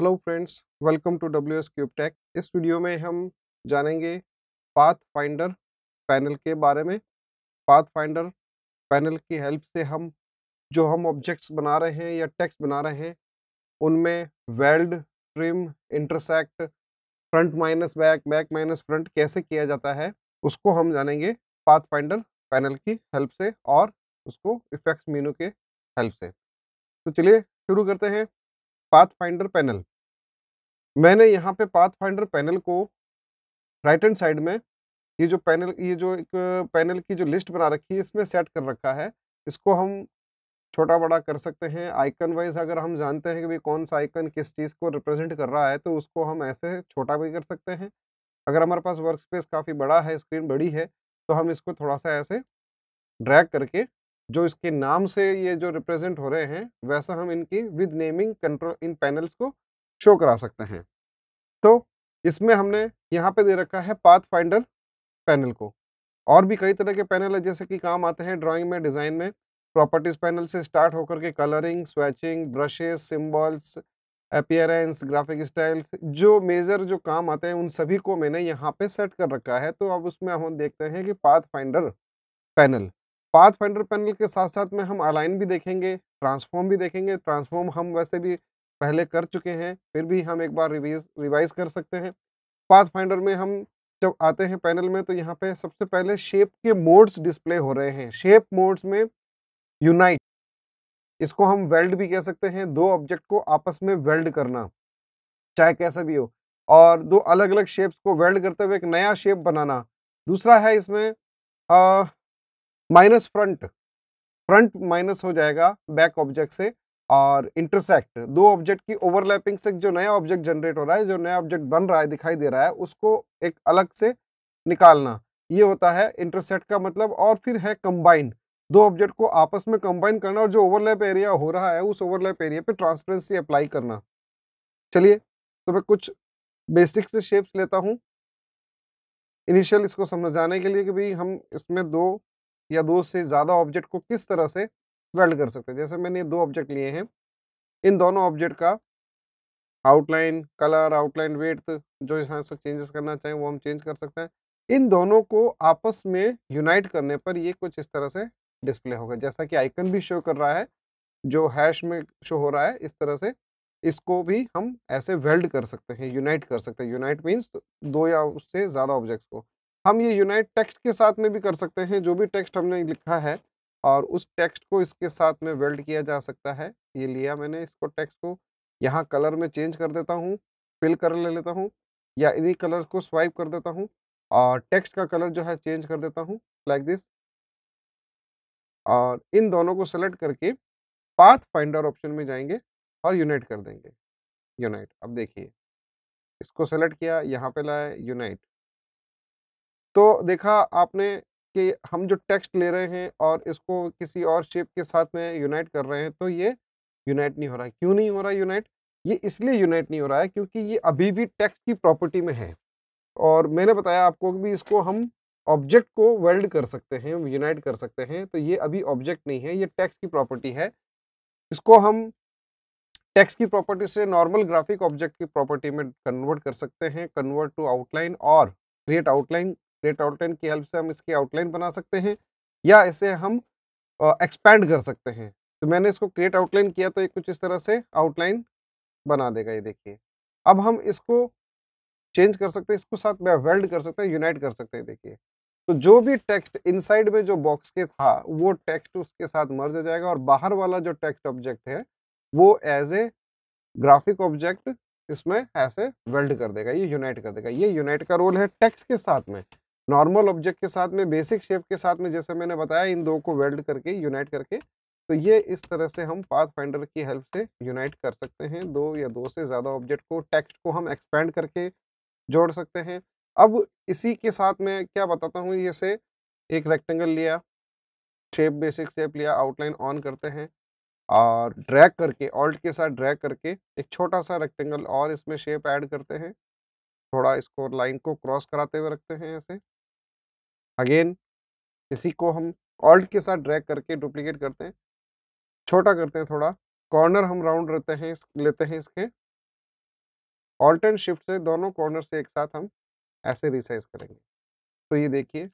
hello friends welcome to W S cube tech इस video में हम जानेंगे पाथ फाइंडर पैनल के बारे में पाथ फाइंडर पैनल की हेल्प से हम जो हम ऑब्जेक्ट्स बना रहे हैं या टेक्स्ट बना रहे हैं उनमें weld trim intersect front minus back back minus front कैसे किया जाता है उसको हम जानेंगे पाथ फाइंडर पैनल की हेल्प से और उसको इफेक्ट्स मीनू के हेल्प से तो चलिए शुरू करते हैं पाथफाइंडर पैनल मैंने यहाँ पे पाथफाइंडर पैनल को राइट हैंड साइड में ये जो पैनल ये जो एक पैनल की जो लिस्ट बना रखी है इसमें सेट कर रखा है इसको हम छोटा बड़ा कर सकते हैं आइकन वाइज अगर हम जानते हैं कि भाई कौन सा आइकन किस चीज़ को रिप्रेजेंट कर रहा है तो उसको हम ऐसे छोटा भी कर सकते हैं अगर हमारे पास वर्क स्पेस काफ़ी बड़ा है स्क्रीन बड़ी है तो हम इसको थोड़ा सा ऐसे ड्रैग करके जो इसके नाम से ये जो रिप्रेजेंट हो रहे हैं वैसा हम इनकी विद नेमिंग कंट्रोल इन पैनल्स को शो करा सकते हैं तो इसमें हमने यहाँ पे दे रखा है पाथ फाइंडर पैनल को और भी कई तरह के पैनल है जैसे कि काम आते हैं ड्राइंग में डिज़ाइन में प्रॉपर्टीज पैनल से स्टार्ट होकर के colouring swatching brushes symbols appearance graphic styles जो मेजर जो काम आते हैं उन सभी को मैंने यहाँ पे सेट कर रखा है तो अब उसमें हम देखते हैं कि path finder panel path finder panel के साथ साथ में हम अलाइन भी देखेंगे ट्रांसफॉर्म भी देखेंगे ट्रांसफॉर्म हम वैसे भी पहले कर चुके हैं फिर भी हम एक बार रिवाइज रिवाइज कर सकते हैं पाथ फाइंडर में हम जब आते हैं पैनल में तो यहाँ पे सबसे पहले शेप के मोड्स डिस्प्ले हो रहे हैं शेप मोड्स में यूनाइट इसको हम वेल्ड भी कह सकते हैं दो ऑब्जेक्ट को आपस में वेल्ड करना चाहे कैसे भी हो और दो अलग अलग शेप्स को वेल्ड करते हुए एक नया शेप बनाना दूसरा है इसमें आ, माइनस फ्रंट फ्रंट माइनस हो जाएगा बैक ऑब्जेक्ट से और इंटरसेक्ट दो ऑब्जेक्ट की ओवरलैपिंग से जो नया ऑब्जेक्ट जनरेट हो रहा है जो नया ऑब्जेक्ट बन रहा है दिखाई दे रहा है उसको एक अलग से निकालना ये होता है इंटरसेक्ट का मतलब और फिर है कंबाइंड दो ऑब्जेक्ट को आपस में कंबाइन करना और जो ओवरलैप एरिया हो रहा है उस ओवरलैप एरिया पे ट्रांसपेरेंसी अप्लाई करना चलिए तो मैं कुछ बेसिक से शेप्स लेता हूँ इनिशियल इसको समझाने के लिए कि भाई हम इसमें दो या दो से ज़्यादा ऑब्जेक्ट को किस तरह से वेल्ड कर सकते हैं जैसे मैंने दो ऑब्जेक्ट लिए हैं इन दोनों ऑब्जेक्ट का आउटलाइन कलर आउटलाइन वेट जो यहाँ से चेंजेस करना चाहें वो हम चेंज कर सकते हैं इन दोनों को आपस में यूनाइट करने पर ये कुछ इस तरह से डिस्प्ले होगा जैसा कि आइकन भी शो कर रहा है जो हैश में शो हो रहा है इस तरह से इसको भी हम ऐसे वेल्ड कर सकते हैं यूनाइट कर सकते हैं यूनाइट मीन्स दो या उससे ज़्यादा ऑब्जेक्ट्स को हम ये यूनाइट टेक्स्ट के साथ में भी कर सकते हैं जो भी टेक्स्ट हमने लिखा है और उस टेक्स्ट को इसके साथ में वेल्ड किया जा सकता है ये लिया मैंने इसको टेक्स्ट को यहाँ कलर में चेंज कर देता हूँ फिल कर ले लेता हूँ या इन्हीं कलर को स्वाइप कर देता हूँ और टेक्स्ट का कलर जो है चेंज कर देता हूँ लाइक दिस और इन दोनों को सेलेक्ट करके पाथ फाइंडर ऑप्शन में जाएंगे और यूनाइट कर देंगे यूनाइट अब देखिए इसको सेलेक्ट किया यहाँ पे लाए यूनाइट तो देखा आपने कि हम जो टेक्स्ट ले रहे हैं और इसको किसी और शेप के साथ में यूनाइट कर रहे हैं तो ये यूनाइट नहीं हो रहा है क्यों नहीं हो रहा यूनाइट ये इसलिए यूनाइट नहीं हो रहा है क्योंकि ये अभी भी टेक्स्ट की प्रॉपर्टी में है और मैंने बताया आपको कि इसको हम ऑब्जेक्ट को वेल्ड कर सकते हैं यूनाइट कर सकते हैं तो ये अभी ऑब्जेक्ट नहीं है ये टेक्स्ट की प्रॉपर्टी है इसको हम टेक्स्ट की प्रॉपर्टी से नॉर्मल ग्राफिक ऑब्जेक्ट की प्रॉपर्टी में कन्वर्ट कर सकते हैं कन्वर्ट टू आउटलाइन और क्रिएट आउटलाइन ग्रेट आउटलाइन की हेल्प से हम इसकी आउटलाइन बना सकते हैं या इसे हम एक्सपैंड कर सकते हैं तो मैंने इसको क्रिएट आउटलाइन किया तो ये कुछ इस तरह से आउटलाइन बना देगा ये देखिए अब हम इसको चेंज कर सकते हैं इसको साथ में वेल्ड कर सकते हैं यूनाइट कर सकते हैं देखिए तो जो भी टेक्स्ट इनसाइड में जो बॉक्स के था वो टेक्स्ट उसके साथ मर्ज हो जाएगा और बाहर वाला जो टेक्स्ट ऑब्जेक्ट है वो एज ए ग्राफिक ऑब्जेक्ट इसमें ऐसे वेल्ड कर देगा ये यूनाइट कर देगा ये यूनाइट का रोल है टेक्स्ट के साथ में नॉर्मल ऑब्जेक्ट के साथ में बेसिक शेप के साथ में जैसे मैंने बताया इन दो को वेल्ड करके यूनाइट करके तो ये इस तरह से हम पाथ फाइंडर की हेल्प से यूनाइट कर सकते हैं दो या दो से ज़्यादा ऑब्जेक्ट को टेक्स्ट को हम एक्सपेंड करके जोड़ सकते हैं अब इसी के साथ में क्या बताता हूँ जैसे एक रेक्टेंगल लिया शेप बेसिक शेप लिया आउटलाइन ऑन करते हैं और ड्रैग करके ऑल्ट के साथ ड्रैग करके एक छोटा सा रेक्टेंगल और इसमें शेप ऐड करते हैं थोड़ा इसको लाइन को क्रॉस कराते हुए रखते हैं ऐसे अगेन इसी को हम ऑल्ट के साथ ड्रैग करके डुप्लीकेट करते हैं छोटा करते हैं थोड़ा कॉर्नर हम राउंड रहते हैं लेते हैं इसके ऑल्ट एंड शिफ्ट से दोनों कॉर्नर से एक साथ हम ऐसे रिसाइज करेंगे तो ये देखिए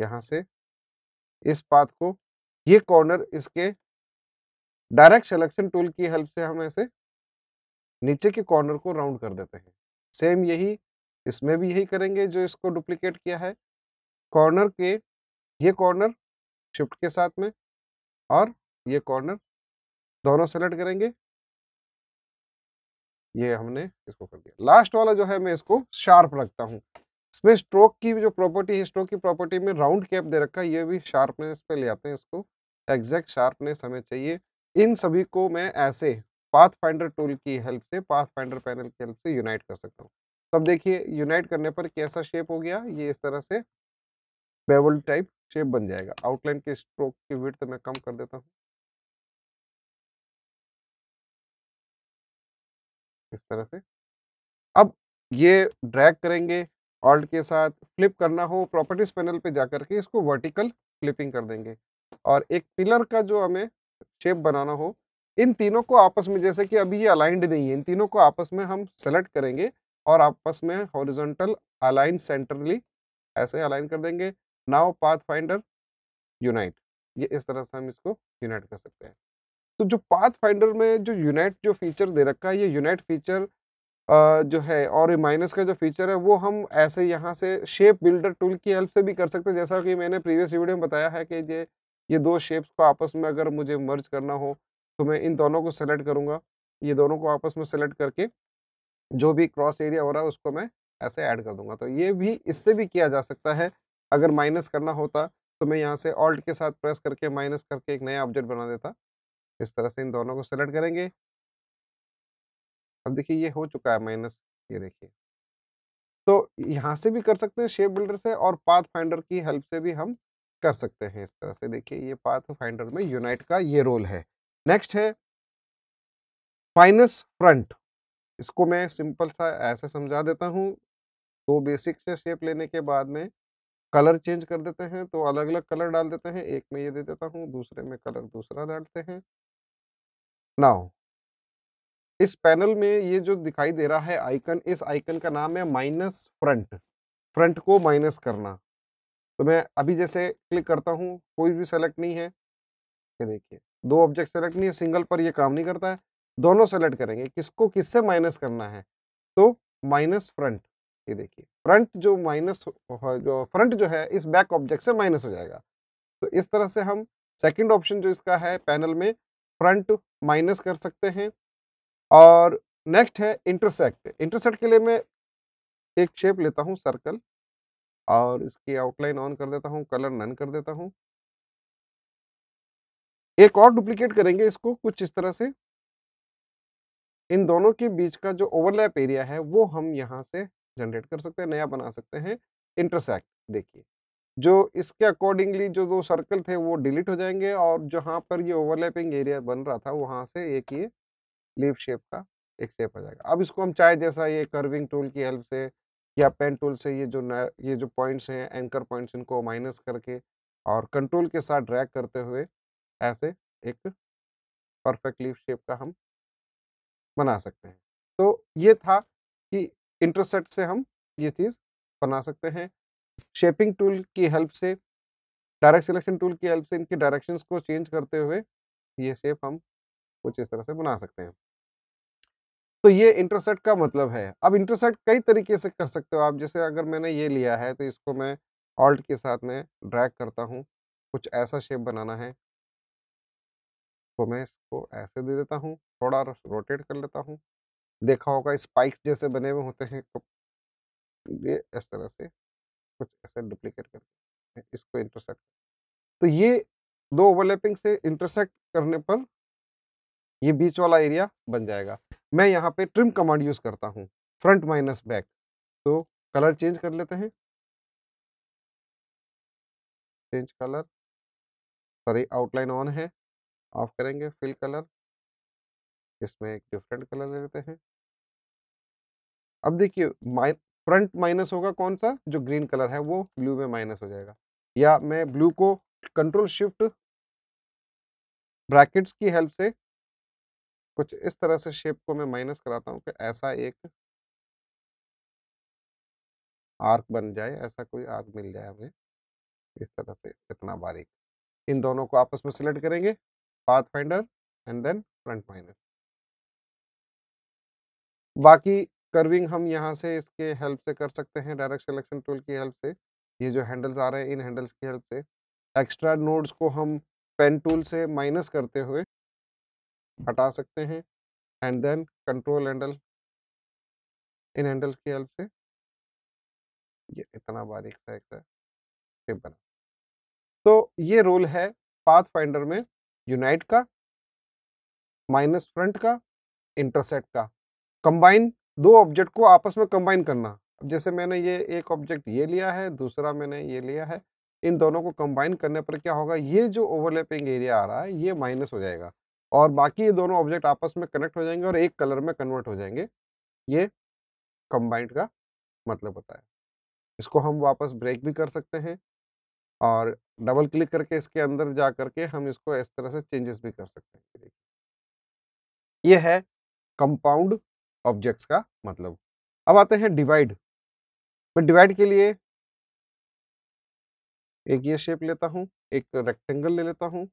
यहाँ से इस पाथ को ये कॉर्नर इसके डायरेक्ट सिलेक्शन टूल की हेल्प से हम ऐसे नीचे के कॉर्नर को राउंड कर देते हैं सेम यही इसमें भी यही करेंगे जो इसको डुप्लीकेट किया है कॉर्नर के ये कॉर्नर शिफ्ट के साथ में और ये कॉर्नर दोनों सेलेक्ट करेंगे ये हमने इसको कर दिया लास्ट वाला जो है मैं इसको शार्प रखता हूँ इसमें स्ट्रोक की जो प्रॉपर्टी है स्ट्रोक की प्रॉपर्टी में राउंड कैप दे रखा है ये भी शार्पनेस पे ले आते हैं इसको एग्जैक्ट शार्पनेस हमें चाहिए इन सभी को मैं ऐसे पाथ फाइंडर टूल की हेल्प से पाथ फाइंडर पैनल की हेल्प से यूनाइट कर सकता हूँ तब देखिए यूनाइट करने पर कैसा शेप हो गया ये इस तरह से बेवल टाइप शेप बन जाएगा आउटलाइन के स्ट्रोक की विड्थ मैं कम कर देता हूँ इस तरह से अब ये ड्रैग करेंगे ऑल्ट के साथ फ्लिप करना हो प्रॉपर्टीज पैनल पे जाकर के इसको वर्टिकल फ्लिपिंग कर देंगे और एक पिलर का जो हमें शेप बनाना हो इन तीनों को आपस में जैसे कि अभी ये अलाइंड नहीं है इन तीनों को आपस में हम सेलेक्ट करेंगे और आपस में हॉरिजॉन्टल अलाइन सेंटरली ऐसे अलाइन कर देंगे नाउ पाथ फाइंडर यूनाइट ये इस तरह से हम इसको यूनाइट कर सकते हैं तो जो पाथ फाइंडर में जो यूनाइट जो फीचर दे रखा है ये यूनाइट फीचर जो है और ये माइनस का जो फीचर है वो हम ऐसे यहाँ से शेप बिल्डर टूल की हेल्प से भी कर सकते हैं जैसा कि मैंने प्रीवियस वीडियो में बताया है कि ये ये दो शेप्स को आपस में अगर मुझे मर्ज करना हो तो मैं इन दोनों को सेलेक्ट करूँगा ये दोनों को आपस में सेलेक्ट करके जो भी क्रॉस एरिया हो रहा है उसको मैं ऐसे ऐड कर दूंगा तो ये भी इससे भी किया जा सकता है अगर माइनस करना होता तो मैं यहाँ से ऑल्ट के साथ प्रेस करके माइनस करके एक नया ऑब्जेक्ट बना देता इस तरह से इन दोनों को सेलेक्ट करेंगे अब देखिए ये हो चुका है माइनस ये देखिए तो यहाँ से भी कर सकते हैं शेप बिल्डर से और पाथ फाइंडर की हेल्प से भी हम कर सकते हैं इस तरह से देखिए ये पाथ फाइंडर में यूनाइट का ये रोल है नेक्स्ट है फाइनस फ्रंट इसको मैं सिंपल सा ऐसे समझा देता हूँ दो बेसिक से शेप लेने के बाद में कलर चेंज कर देते हैं तो अलग अलग कलर डाल देते हैं एक में ये दे देता हूँ दूसरे में कलर दूसरा डालते हैं नाउ इस पैनल में ये जो दिखाई दे रहा है आइकन इस आइकन का नाम है माइनस फ्रंट फ्रंट को माइनस करना तो मैं अभी जैसे क्लिक करता हूँ कोई भी सेलेक्ट नहीं है ये देखिए दो ऑब्जेक्ट सेलेक्ट नहीं है सिंगल पर ये काम नहीं करता है दोनों सेलेक्ट करेंगे किसको किससे माइनस करना है तो माइनस फ्रंट ये देखिए फ्रंट जो माइनस जो फ्रंट जो है इस बैक ऑब्जेक्ट से माइनस हो जाएगा तो इस तरह से हम सेकंड ऑप्शन जो इसका है पैनल में फ्रंट माइनस कर सकते हैं और नेक्स्ट है इंटरसेक्ट इंटरसेक्ट के लिए मैं एक शेप लेता हूँ सर्कल और इसकी आउटलाइन ऑन कर देता हूँ कलर नन कर देता हूँ एक और डुप्लीकेट करेंगे इसको कुछ इस तरह से इन दोनों के बीच का जो ओवरलैप एरिया है वो हम यहाँ से जनरेट कर सकते हैं नया बना सकते हैं इंटरसेक्ट देखिए जो इसके अकॉर्डिंगली जो दो सर्कल थे वो डिलीट हो जाएंगे और जहाँ पर ये ओवरलैपिंग एरिया बन रहा था वहाँ से एक ये लीव शेप का एक शेप आ जाएगा अब इसको हम चाहे जैसा ये कर्विंग टूल की हेल्प से या पेन टूल से ये जो ये जो पॉइंट्स हैं एंकर पॉइंट्स इनको माइनस करके और कंट्रोल के साथ ड्रैग करते हुए ऐसे एक परफेक्ट लीप शेप का हम बना सकते हैं तो ये था कि इंटरसेट से हम ये चीज़ बना सकते हैं शेपिंग टूल की हेल्प से डायरेक्ट सिलेक्शन टूल की हेल्प से इनके डायरेक्शंस को चेंज करते हुए ये शेप हम कुछ इस तरह से बना सकते हैं तो ये इंटरसेट का मतलब है अब इंटरसेट कई तरीके से कर सकते हो आप जैसे अगर मैंने ये लिया है तो इसको मैं ऑल्ट के साथ में ड्रैग करता हूँ कुछ ऐसा शेप बनाना है तो मैं इसको ऐसे दे देता हूँ थोड़ा रोटेट कर लेता हूँ देखा होगा स्पाइक्स जैसे बने हुए होते हैं तो ये इस तरह से कुछ ऐसे डुप्लीकेट करके इसको इंटरसेक्ट तो ये दो ओवरलैपिंग से इंटरसेक्ट करने पर ये बीच वाला एरिया बन जाएगा मैं यहाँ पे ट्रिम कमांड यूज़ करता हूँ फ्रंट माइनस बैक तो कलर चेंज कर लेते हैं change colour sorry outline on है ऑफ करेंगे फिल कलर इसमें एक डिफरेंट कलर ले लेते हैं अब देखिए माइ फ्रंट माइनस होगा कौन सा जो ग्रीन कलर है वो ब्लू में माइनस हो जाएगा या मैं ब्लू को कंट्रोल शिफ्ट ब्रैकेट्स की हेल्प से कुछ इस तरह से शेप को मैं माइनस कराता हूँ कि ऐसा एक आर्क बन जाए ऐसा कोई आर्क मिल जाए हमें इस तरह से इतना बारीक इन दोनों को आपस में सिलेक्ट करेंगे finder and then front minus बाकी कर्विंग हम यहाँ से इसके हेल्प से कर सकते हैं डायरेक्ट सिलेक्शन टूल की हेल्प से ये जो हैंडल्स आ रहे हैं इन हैंडल्स की हेल्प से एक्स्ट्रा नोड्स को हम पेन टूल से माइनस करते हुए हटा सकते हैं एंड देन कंट्रोल हैंडल इन हैंडल्स की हेल्प से ये इतना बारीक सा एक बना तो ये रोल है पाथ फाइंडर में यूनाइट का माइनस फ्रंट का इंटरसेट का कंबाइन दो ऑब्जेक्ट को आपस में कंबाइन करना अब जैसे मैंने ये एक ऑब्जेक्ट ये लिया है दूसरा मैंने ये लिया है इन दोनों को कंबाइन करने पर क्या होगा ये जो ओवरलैपिंग एरिया आ रहा है ये माइनस हो जाएगा और बाकी ये दोनों ऑब्जेक्ट आपस में कनेक्ट हो जाएंगे और एक कलर में कन्वर्ट हो जाएंगे ये कंबाइंड का मतलब होता है इसको हम वापस ब्रेक भी कर सकते हैं और डबल क्लिक करके इसके अंदर जा करके हम इसको इस तरह से चेंजेस भी कर सकते हैं देखिए ये है कंपाउंड ऑब्जेक्ट्स का मतलब अब आते हैं डिवाइड मैं डिवाइड के लिए एक ये शेप लेता हूँ एक रेक्टेंगल ले लेता हूँ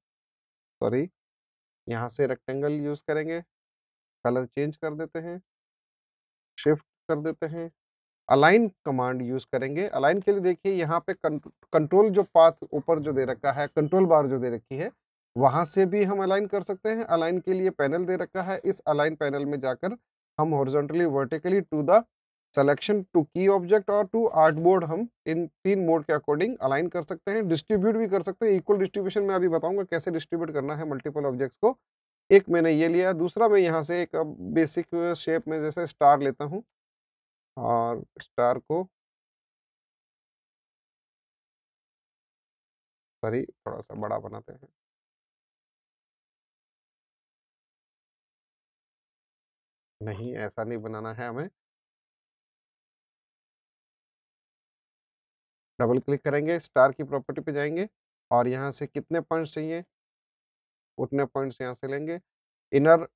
सॉरी यहाँ से रेक्टेंगल यूज़ करेंगे कलर चेंज कर देते हैं शिफ्ट कर देते हैं अलाइन कमांड यूज़ करेंगे अलाइन के लिए देखिए यहाँ पे कंट्रोल जो पाथ ऊपर जो दे रखा है कंट्रोल बार जो दे रखी है वहां से भी हम अलाइन कर सकते हैं अलाइन के लिए पैनल दे रखा है इस अलाइन पैनल में जाकर हम horizontally vertically to the selection to key object और टू आर्ट बोर्ड हम इन तीन मोड के अकॉर्डिंग अलाइन कर सकते हैं डिस्ट्रीब्यूट भी कर सकते हैं इक्वल डिस्ट्रीब्यूशन में अभी बताऊंगा कैसे डिस्ट्रीब्यूट करना है मल्टीपल ऑब्जेक्ट्स को एक मैंने ये लिया दूसरा मैं यहाँ से एक बेसिक शेप में जैसे स्टार लेता हूँ और स्टार को सॉरी थोड़ा सा बड़ा बनाते हैं नहीं ऐसा नहीं बनाना है हमें डबल क्लिक करेंगे स्टार की प्रॉपर्टी पे जाएंगे और यहाँ से कितने पॉइंट्स चाहिए उतने पॉइंट्स यहाँ से लेंगे inner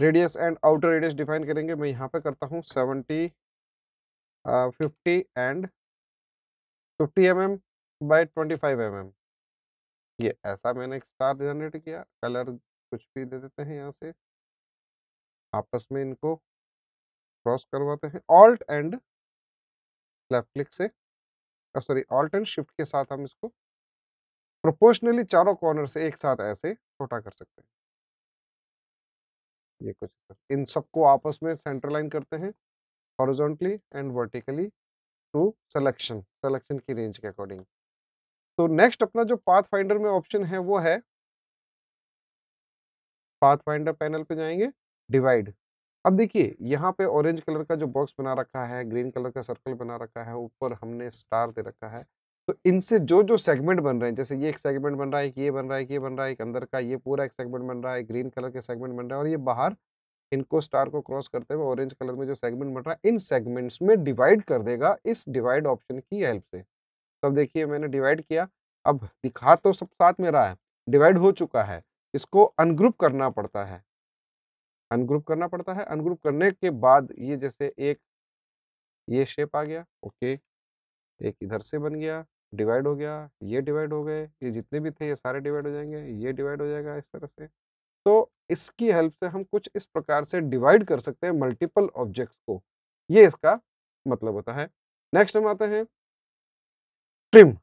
radius and outer radius define करेंगे मैं यहाँ पे करता हूँ seventy uh, 50 and 50 M M by twenty five M M ये ऐसा मैंने एक स्टार जनरेट किया कलर कुछ भी दे देते हैं यहाँ से आपस में इनको क्रॉस करवाते हैं ऑल्ट एंड लेफ्ट क्लिक से सॉरी ऑल्ट एंड शिफ्ट के साथ हम इसको प्रोपोर्शनली चारों कॉर्नर से एक साथ ऐसे छोटा कर सकते हैं ये कुछ इन सबको आपस में सेंटर लाइन करते हैं horizontally and vertically to selection selection की रेंज के अकॉर्डिंग तो नेक्स्ट अपना जो पाथ फाइंडर में ऑप्शन है वो है पाथ फाइंडर पैनल पे जाएंगे डिवाइड अब देखिए यहाँ पे ऑरेंज कलर का जो बॉक्स बना रखा है ग्रीन कलर का सर्कल बना रखा है ऊपर हमने स्टार दे रखा है तो इनसे जो जो सेगमेंट बन रहे हैं जैसे ये एक सेगमेंट बन रहा है ये बन रहा है ये बन रहा है एक अंदर का ये पूरा एक सेगमेंट बन रहा है ग्रीन कलर के सेगमेंट बन रहा है और ये बाहर इनको स्टार को क्रॉस करते हुए ऑरेंज कलर में जो सेगमेंट बन रहा है इन सेगमेंट्स में डिवाइड कर देगा इस डिवाइड ऑप्शन की हेल्प से तो अब देखिए मैंने डिवाइड किया अब दिखा तो सब साथ में रहा है डिवाइड हो चुका है इसको अनग्रुप करना पड़ता है अनग्रुप करना पड़ता है अनग्रुप करने के बाद ये जैसे एक ये शेप आ गया ओके एक इधर से बन गया डिवाइड हो गया ये डिवाइड हो गए ये जितने भी थे ये सारे डिवाइड हो जाएंगे ये डिवाइड हो जाएगा इस तरह से इसकी हेल्प से हम कुछ इस प्रकार से डिवाइड कर सकते हैं मल्टीपल ऑब्जेक्ट्स को ये इसका मतलब होता है नेक्स्ट हम आते हैं ट्रिम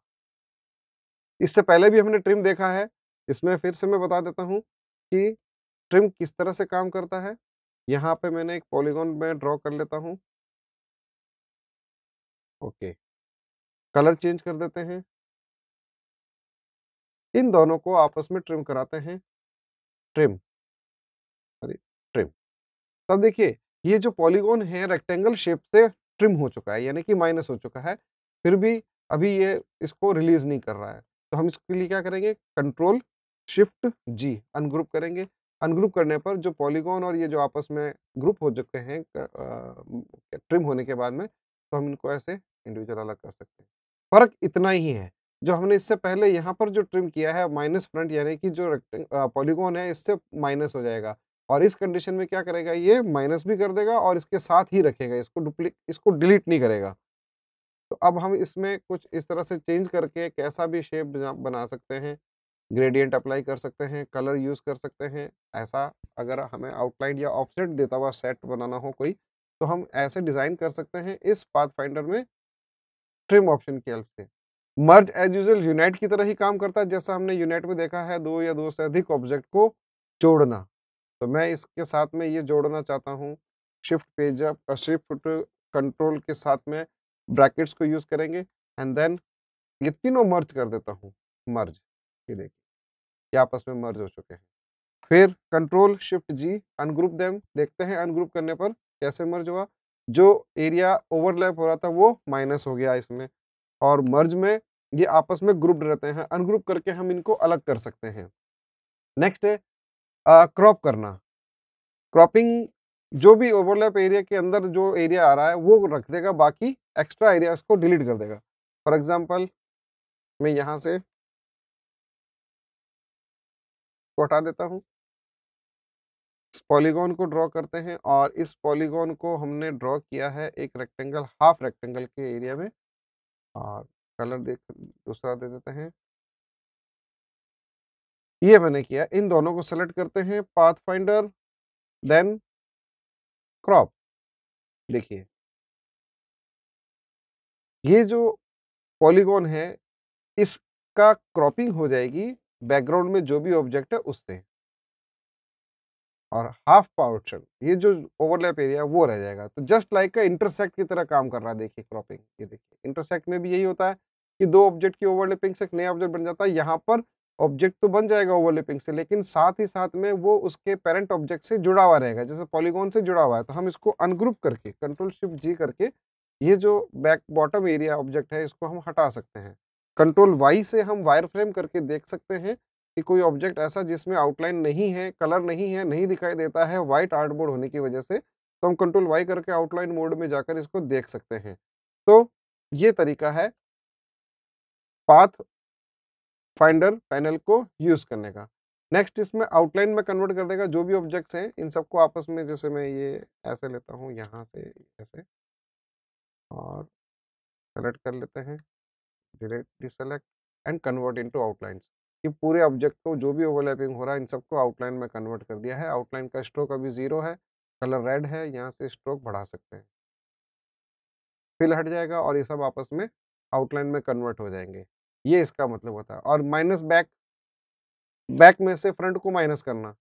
इससे पहले भी हमने ट्रिम देखा है इसमें फिर से मैं बता देता हूँ कि ट्रिम किस तरह से काम करता है यहाँ पे मैंने एक पॉलीगॉन में ड्रॉ कर लेता हूँ ओके कलर चेंज कर देते हैं इन दोनों को आपस में ट्रिम कराते हैं ट्रिम तब देखिए ये जो पॉलीगोन है रेक्टेंगल शेप से ट्रिम हो चुका है यानी कि माइनस हो चुका है फिर भी अभी ये इसको रिलीज नहीं कर रहा है तो हम इसके लिए क्या करेंगे कंट्रोल शिफ्ट जी अनग्रुप करेंगे अनग्रुप करने पर जो पॉलीगोन और ये जो आपस में ग्रुप हो चुके हैं ट्रिम होने के बाद में तो हम इनको ऐसे इंडिविजुअल अलग कर सकते हैं फर्क इतना ही है जो हमने इससे पहले यहाँ पर जो ट्रिम किया है माइनस फ्रंट यानी कि जो पॉलीगोन है इससे माइनस हो जाएगा और इस कंडीशन में क्या करेगा ये माइनस भी कर देगा और इसके साथ ही रखेगा इसको डुप्ली इसको डिलीट नहीं करेगा तो अब हम इसमें कुछ इस तरह से चेंज करके कैसा भी शेप बना सकते हैं ग्रेडियंट अप्लाई कर सकते हैं कलर यूज़ कर सकते हैं ऐसा अगर हमें आउटलाइन या ऑफसेट देता हुआ सेट बनाना हो कोई तो हम ऐसे डिज़ाइन कर सकते हैं इस पाथ फाइंडर में ट्रिम ऑप्शन की हेल्प से मर्ज एज यूजल यूनाइट की तरह ही काम करता है जैसा हमने यूनाइट में देखा है दो या दो से अधिक ऑब्जेक्ट को जोड़ना तो मैं इसके साथ में ये जोड़ना चाहता हूँ shift page up shift control के साथ में ब्रैकेट्स को यूज़ करेंगे एंड देन ये तीनों मर्ज कर देता हूँ मर्ज ये देखिए ये आपस में मर्ज हो चुके हैं फिर control shift G ungroup them देखते हैं अनग्रुप करने पर कैसे मर्ज हुआ जो एरिया ओवरलैप हो रहा था वो माइनस हो गया इसमें और मर्ज में ये आपस में ग्रुप रहते हैं अनग्रुप करके हम इनको अलग कर सकते हैं नेक्स्ट है क्रॉप करना क्रॉपिंग जो भी ओवरलैप एरिया के अंदर जो एरिया आ रहा है वो रख देगा बाकी एक्स्ट्रा एरिया उसको डिलीट कर देगा फॉर एग्जाम्पल मैं यहाँ से हटा देता हूँ इस पॉलीगॉन को ड्रॉ करते हैं और इस पॉलीगॉन को हमने ड्रॉ किया है एक रेक्टेंगल हाफ रेक्टेंगल के एरिया में और कलर देख दूसरा दे देते हैं ये मैंने किया इन दोनों को सेलेक्ट करते हैं पाथ फाइंडर देन क्रॉप देखिए ये जो पॉलीगॉन है इसका क्रॉपिंग हो जाएगी बैकग्राउंड में जो भी ऑब्जेक्ट है उससे और हाफ पोर्शन ये जो ओवरलैप एरिया वो रह जाएगा तो जस्ट लाइक का इंटरसेक्ट की तरह काम कर रहा है देखिए क्रॉपिंग ये देखिए इंटरसेक्ट में भी यही होता है कि दो ऑब्जेक्ट की ओवरलैपिंग से एक नया ऑब्जेक्ट बन जाता है यहाँ पर ऑब्जेक्ट तो बन जाएगा ओवरलैपिंग से लेकिन साथ ही साथ में वो उसके पेरेंट ऑब्जेक्ट से जुड़ा हुआ रहेगा जैसे पॉलीगॉन से जुड़ा हुआ है तो हम इसको अनग्रुप करके कंट्रोल शिफ्ट जी करके ये जो बैक बॉटम एरिया ऑब्जेक्ट है इसको हम हटा सकते हैं कंट्रोल वाई से हम वायर फ्रेम करके देख सकते हैं कि कोई ऑब्जेक्ट ऐसा जिसमें आउटलाइन नहीं है कलर नहीं है नहीं दिखाई देता है वाइट आर्ट बोर्ड होने की वजह से तो हम कंट्रोल वाई करके आउटलाइन मोड में जाकर इसको देख सकते हैं तो ये तरीका है पाथ फाइंडर पैनल को यूज़ करने का नेक्स्ट इसमें आउटलाइन में कन्वर्ट कर देगा जो भी ऑब्जेक्ट्स हैं इन सबको आपस में जैसे मैं ये ऐसे लेता हूँ यहाँ से ऐसे और सेलेक्ट कर लेते हैं deselect deselect and convert into outlines ये पूरे ऑब्जेक्ट को जो भी ओवरलैपिंग हो रहा है इन सबको आउटलाइन में कन्वर्ट कर दिया है आउटलाइन का स्ट्रोक अभी ज़ीरो है कलर रेड है यहाँ से स्ट्रोक बढ़ा सकते हैं फिल हट जाएगा और ये सब आपस में आउटलाइन में कन्वर्ट हो जाएंगे ये इसका मतलब होता है और माइनस बैक बैक में से फ्रंट को माइनस करना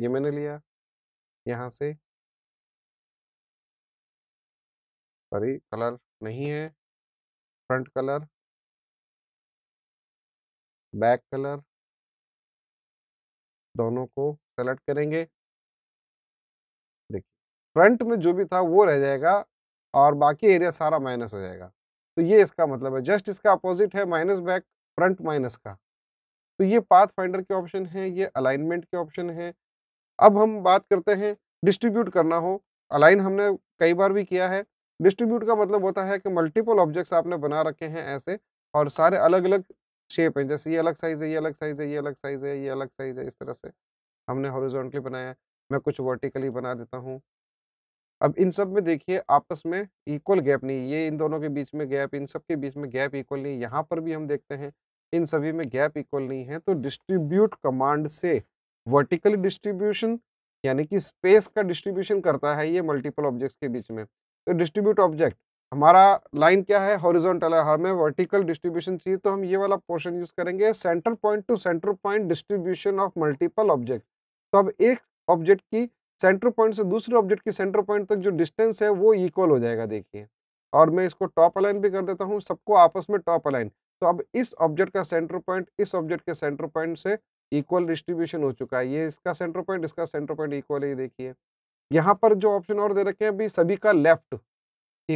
ये मैंने लिया यहां से सॉरी कलर नहीं है फ्रंट कलर बैक कलर दोनों को सेलेक्ट करेंगे देखिए फ्रंट में जो भी था वो रह जाएगा और बाकी एरिया सारा माइनस हो जाएगा तो ये इसका मतलब है जस्ट इसका अपोजिट है माइनस बैक फ्रंट माइनस का तो ये पाथ फाइंडर के ऑप्शन है ये अलाइनमेंट के ऑप्शन है अब हम बात करते हैं डिस्ट्रीब्यूट करना हो अलाइन हमने कई बार भी किया है डिस्ट्रीब्यूट का मतलब होता है कि मल्टीपल ऑब्जेक्ट्स आपने बना रखे हैं ऐसे और सारे अलग अलग शेप हैं जैसे ये अलग साइज़ है ये अलग साइज़ है ये अलग साइज़ है ये अलग साइज़ है इस तरह से हमने हॉरिजॉन्टली बनाया मैं कुछ वर्टिकली बना देता हूँ अब इन सब में देखिए आपस में इक्वल गैप नहीं ये इन दोनों के बीच में गैप इन सब के बीच में गैप इक्वल नहीं यहाँ पर भी हम देखते हैं इन सभी में गैप इक्वल नहीं है तो डिस्ट्रीब्यूट कमांड से वर्टिकल डिस्ट्रीब्यूशन यानी कि स्पेस का डिस्ट्रीब्यूशन करता है ये मल्टीपल ऑब्जेक्ट्स के बीच में तो डिस्ट्रीब्यूट ऑब्जेक्ट हमारा लाइन क्या है हॉरिजॉन्टल है हमें वर्टिकल डिस्ट्रीब्यूशन चाहिए तो हम ये वाला पोर्शन यूज करेंगे centre point to centre point distribution of multiple object तो अब एक ऑब्जेक्ट की सेंटर पॉइंट से दूसरे ऑब्जेक्ट की सेंटर पॉइंट तक जो डिस्टेंस है वो इक्वल हो जाएगा देखिए और मैं इसको टॉप अलाइन भी कर देता हूँ सबको आपस में टॉप अलाइन तो अब इस ऑब्जेक्ट का सेंटर पॉइंट इस ऑब्जेक्ट के सेंटर पॉइंट से इक्वल डिस्ट्रीब्यूशन हो चुका है ये इसका सेंटर पॉइंट इसका सेंटर पॉइंट इक्वल है देखिए यहाँ पर जो ऑप्शन और दे रखे हैं अभी सभी का लेफ्ट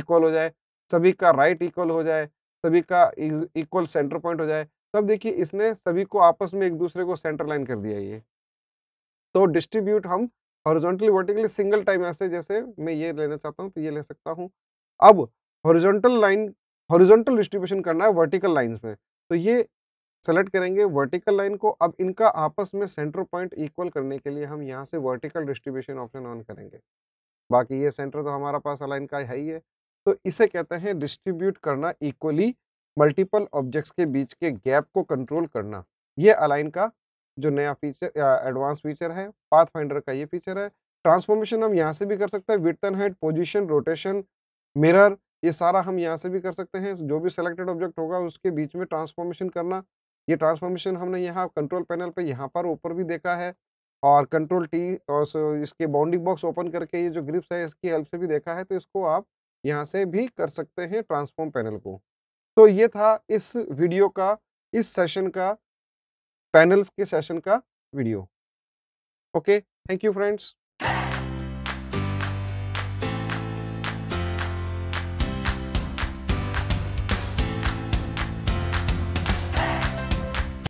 इक्वल हो जाए सभी का राइट right इक्वल हो जाए सभी का इक्वल सेंटर पॉइंट हो जाए तब देखिए इसने सभी को आपस में एक दूसरे को सेंटर लाइन कर दिया ये तो डिस्ट्रीब्यूट हम हॉरिजॉन्टली वर्टिकली सिंगल टाइम ऐसे जैसे मैं ये लेना चाहता हूँ तो ये ले सकता हूँ अब हॉरिजॉन्टल लाइन हॉरिजॉन्टल डिस्ट्रीब्यूशन करना है वर्टिकल लाइंस में तो ये सेलेक्ट करेंगे वर्टिकल लाइन को अब इनका आपस में सेंटर पॉइंट इक्वल करने के लिए हम यहाँ से वर्टिकल डिस्ट्रीब्यूशन ऑप्शन ऑन करेंगे बाकी ये सेंटर तो हमारा पास अलाइन का है ही है तो इसे कहते हैं डिस्ट्रीब्यूट करना इक्वली मल्टीपल ऑब्जेक्ट्स के बीच के गैप को कंट्रोल करना ये अलाइन का जो नया फीचर एडवांस फीचर है पाथ फाइंडर का ये फीचर है ट्रांसफॉर्मेशन हम यहाँ से भी कर सकते हैं width and height position rotation mirror ये सारा हम यहाँ से भी कर सकते हैं जो भी सेलेक्टेड ऑब्जेक्ट होगा उसके बीच में ट्रांसफॉर्मेशन करना ये ट्रांसफॉर्मेशन हमने यहाँ कंट्रोल पैनल पे यहाँ पर ऊपर भी देखा है और कंट्रोल टी और इसके बाउंडिंग बॉक्स ओपन करके ये जो ग्रिप्स है इसकी हेल्प से भी देखा है तो इसको आप यहाँ से भी कर सकते हैं ट्रांसफॉर्म पैनल को तो ये था इस वीडियो का इस सेशन का पैनल्स के सेशन का video okay thank you friends